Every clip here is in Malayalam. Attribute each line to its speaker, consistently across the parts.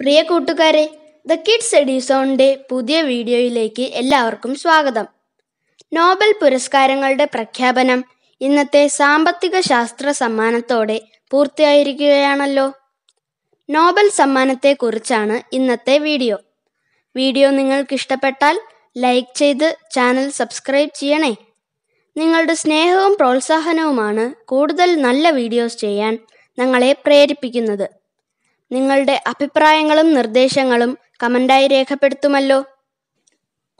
Speaker 1: പ്രിയ കൂട്ടുകാരെ ദ കിഡ്സ് എഡീസോണിൻ്റെ പുതിയ വീഡിയോയിലേക്ക് എല്ലാവർക്കും സ്വാഗതം നോബൽ പുരസ്കാരങ്ങളുടെ പ്രഖ്യാപനം ഇന്നത്തെ സാമ്പത്തിക ശാസ്ത്ര സമ്മാനത്തോടെ പൂർത്തിയായിരിക്കുകയാണല്ലോ നോബൽ സമ്മാനത്തെക്കുറിച്ചാണ് ഇന്നത്തെ വീഡിയോ വീഡിയോ നിങ്ങൾക്ക് ഇഷ്ടപ്പെട്ടാൽ ലൈക്ക് ചെയ്ത് ചാനൽ സബ്സ്ക്രൈബ് ചെയ്യണേ നിങ്ങളുടെ സ്നേഹവും പ്രോത്സാഹനവുമാണ് കൂടുതൽ നല്ല വീഡിയോസ് ചെയ്യാൻ ഞങ്ങളെ പ്രേരിപ്പിക്കുന്നത് നിങ്ങളുടെ അഭിപ്രായങ്ങളും നിർദ്ദേശങ്ങളും കമന്റായി രേഖപ്പെടുത്തുമല്ലോ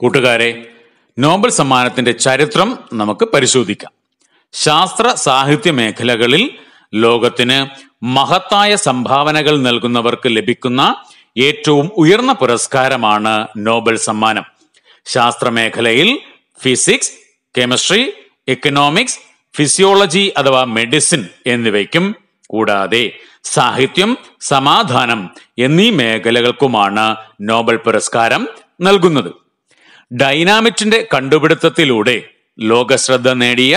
Speaker 2: കൂട്ടുകാരെ നോബൽ സമ്മാനത്തിന്റെ ചരിത്രം നമുക്ക് പരിശോധിക്കാം ശാസ്ത്ര സാഹിത്യ മേഖലകളിൽ ലോകത്തിന് മഹത്തായ സംഭാവനകൾ നൽകുന്നവർക്ക് ലഭിക്കുന്ന ഏറ്റവും ഉയർന്ന പുരസ്കാരമാണ് നോബൽ സമ്മാനം ശാസ്ത്ര മേഖലയിൽ ഫിസിക്സ് കെമിസ്ട്രി എക്കണോമിക്സ് ഫിസിയോളജി അഥവാ മെഡിസിൻ എന്നിവയ്ക്കും കൂടാതെ സാഹിത്യം സമാധാനം എന്നീ മേഖലകൾക്കുമാണ് നോബൽ പുരസ്കാരം നൽകുന്നത് ഡൈനാമിറ്റിന്റെ കണ്ടുപിടുത്തത്തിലൂടെ ലോകശ്രദ്ധ നേടിയ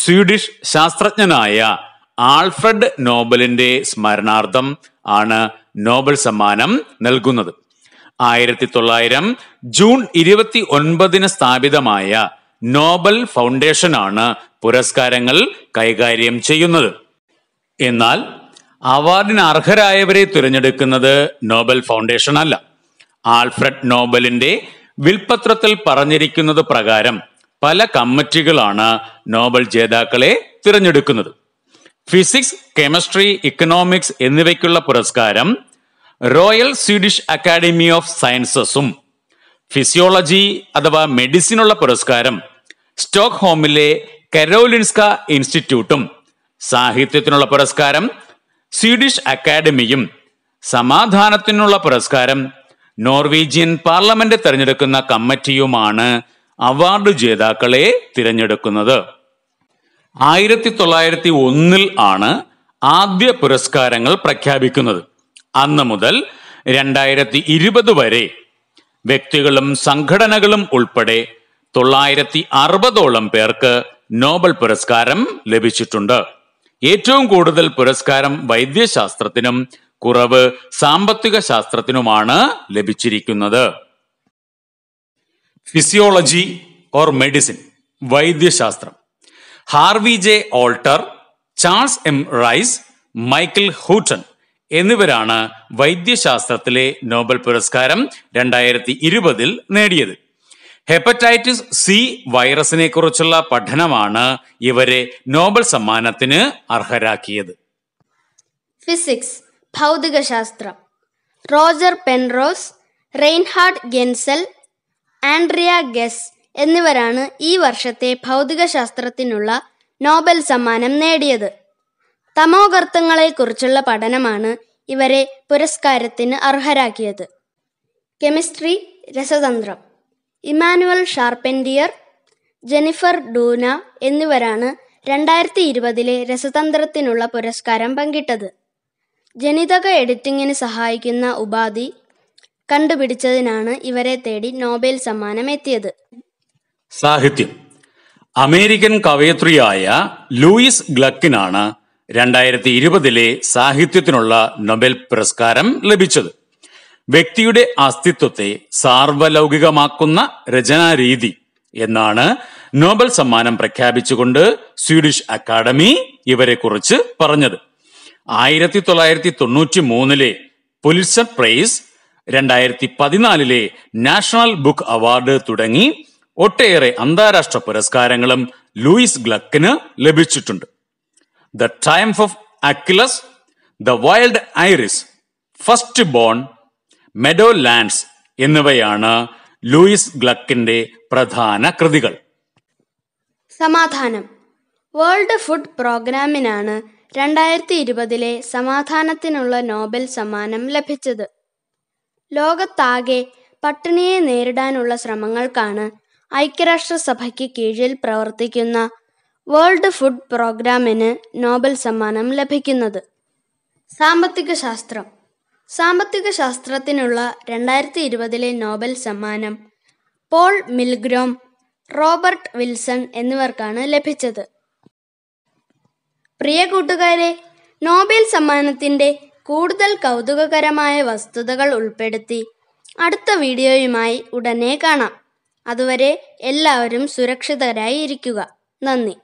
Speaker 2: സ്വീഡിഷ് ശാസ്ത്രജ്ഞനായ ആൽഫ്രഡ് നോബലിന്റെ സ്മരണാർത്ഥം ആണ് നോബൽ സമ്മാനം നൽകുന്നത് ആയിരത്തി തൊള്ളായിരം ജൂൺ ഇരുപത്തി ഒൻപതിന് സ്ഥാപിതമായ നോബൽ ഫൗണ്ടേഷനാണ് പുരസ്കാരങ്ങൾ കൈകാര്യം ചെയ്യുന്നത് എന്നാൽ അവാർഡിന് അർഹരായവരെ തിരഞ്ഞെടുക്കുന്നത് നോബൽ ഫൗണ്ടേഷൻ അല്ല ആൽഫ്രഡ് നോബലിന്റെ വിൽപത്രത്തിൽ പറഞ്ഞിരിക്കുന്നത് പ്രകാരം പല കമ്മിറ്റികളാണ് നോബൽ ജേതാക്കളെ തിരഞ്ഞെടുക്കുന്നത് ഫിസിക്സ് കെമിസ്ട്രി ഇക്കണോമിക്സ് എന്നിവയ്ക്കുള്ള പുരസ്കാരം റോയൽ സ്വീഡിഷ് അക്കാഡമി ഓഫ് സയൻസസും ഫിസിയോളജി അഥവാ മെഡിസിനുള്ള പുരസ്കാരം സ്റ്റോക്ക്ഹോമിലെ കരോലിൻസ്ക ഇൻസ്റ്റിറ്റ്യൂട്ടും സാഹിത്യത്തിനുള്ള പുരസ്കാരം സ്വീഡിഷ് അക്കാദമിയും സമാധാനത്തിനുള്ള പുരസ്കാരം നോർവീജിയൻ പാർലമെന്റ് തിരഞ്ഞെടുക്കുന്ന കമ്മിറ്റിയുമാണ് അവാർഡ് ജേതാക്കളെ തിരഞ്ഞെടുക്കുന്നത് ആയിരത്തി തൊള്ളായിരത്തി ഒന്നിൽ ആണ് ആദ്യ പുരസ്കാരങ്ങൾ പ്രഖ്യാപിക്കുന്നത് അന്ന് മുതൽ രണ്ടായിരത്തി ഇരുപത് വരെ വ്യക്തികളും സംഘടനകളും ഉൾപ്പെടെ തൊള്ളായിരത്തി അറുപതോളം പേർക്ക് നോബൽ പുരസ്കാരം ലഭിച്ചിട്ടുണ്ട് ഏറ്റവും കൂടുതൽ പുരസ്കാരം വൈദ്യശാസ്ത്രത്തിനും കുറവ് സാമ്പത്തിക ശാസ്ത്രത്തിനുമാണ് ലഭിച്ചിരിക്കുന്നത് ഫിസിയോളജി ഓർ മെഡിസിൻ വൈദ്യശാസ്ത്രം Harvey J Alter Charles M Rice Michael Houghton എന്നിവരാണ് വൈദ്യശാസ്ത്രത്തിലെ നോബൽ പുരസ്കാരം രണ്ടായിരത്തി ഇരുപതിൽ നേടിയത് ഹെപ്പറ്റൈറ്റിസ് സി വൈറസിനെ കുറിച്ചുള്ള പഠനമാണ് ഇവരെ നോബൽ സമ്മാനത്തിന് അർഹരാക്കിയത്
Speaker 1: ഫിസിക്സ് ഭൗതികശാസ്ത്രം Roger Penrose Reinhard Genzel Andrea Ghez എന്നിവരാണ് ഈ വർഷത്തെ ഭൗതികശാസ്ത്രത്തിനുള്ള നോബൽ സമ്മാനം നേടിയത് കുറിച്ചുള്ള പഠനമാണ് ഇവരെ പുരസ്കാരത്തിന് അർഹരാക്കിയത് കെമിസ്ട്രി രസതന്ത്രം ഇമാനുവൽ ഷാർപെൻഡിയർ ജെനിഫർ ഡൂന എന്നിവരാണ് രണ്ടായിരത്തി ഇരുപതിലെ രസതന്ത്രത്തിനുള്ള പുരസ്കാരം പങ്കിട്ടത് ജനിതക എഡിറ്റിംഗിന് സഹായിക്കുന്ന ഉപാധി കണ്ടുപിടിച്ചതിനാണ് ഇവരെ തേടി നോബൽ സമ്മാനം എത്തിയത്
Speaker 2: സാഹിത്യം അമേരിക്കൻ കവയത്രിയായ ലൂയിസ് ഗ്ലക്കിനാണ് രണ്ടായിരത്തി ഇരുപതിലെ സാഹിത്യത്തിനുള്ള നൊബേൽ പുരസ്കാരം ലഭിച്ചത് വ്യക്തിയുടെ അസ്തിത്വത്തെ സാർവലൗകികമാക്കുന്ന രചനാരീതി എന്നാണ് നോബൽ സമ്മാനം പ്രഖ്യാപിച്ചുകൊണ്ട് സ്വീഡിഷ് അക്കാദമി ഇവരെക്കുറിച്ച് പറഞ്ഞത് ആയിരത്തി തൊള്ളായിരത്തി തൊണ്ണൂറ്റി മൂന്നിലെ പുലിസർ പ്രൈസ് രണ്ടായിരത്തി പതിനാലിലെ നാഷണൽ ബുക്ക് അവാർഡ് തുടങ്ങി ഒട്ടേറെ അന്താരാഷ്ട്ര പുരസ്കാരങ്ങളും ലൂയിസ് ഗ്ലക്കിന് ലഭിച്ചിട്ടുണ്ട് the triumph of Achilles the wild iris firstborn meadowlands എന്നിവയാണ് ലൂയിസ് ഗ്ലക്കിന്റെ പ്രധാന കൃതികൾ
Speaker 1: സമാധാനം വേൾഡ് ഫുഡ് പ്രോഗ്രാമിനാണ് രണ്ടായിരത്തി ഇരുപതിലെ സമാധാനത്തിനുള്ള നോബൽ സമ്മാനം ലഭിച്ചത് ലോകത്താകെ പട്ടിണിയെ നേരിടാനുള്ള ശ്രമങ്ങൾക്കാണ് ഐക്യരാഷ്ട്രസഭയ്ക്ക് കീഴിൽ പ്രവർത്തിക്കുന്ന വേൾഡ് ഫുഡ് പ്രോഗ്രാമിന് നോബൽ സമ്മാനം ലഭിക്കുന്നത് സാമ്പത്തിക ശാസ്ത്രം സാമ്പത്തിക ശാസ്ത്രത്തിനുള്ള രണ്ടായിരത്തി ഇരുപതിലെ നോബൽ സമ്മാനം പോൾ മിൽഗ്രോം റോബർട്ട് വിൽസൺ എന്നിവർക്കാണ് ലഭിച്ചത് പ്രിയ കൂട്ടുകാരെ നോബൽ സമ്മാനത്തിന്റെ കൂടുതൽ കൗതുകകരമായ വസ്തുതകൾ ഉൾപ്പെടുത്തി അടുത്ത വീഡിയോയുമായി ഉടനെ കാണാം അതുവരെ എല്ലാവരും സുരക്ഷിതരായി ഇരിക്കുക നന്ദി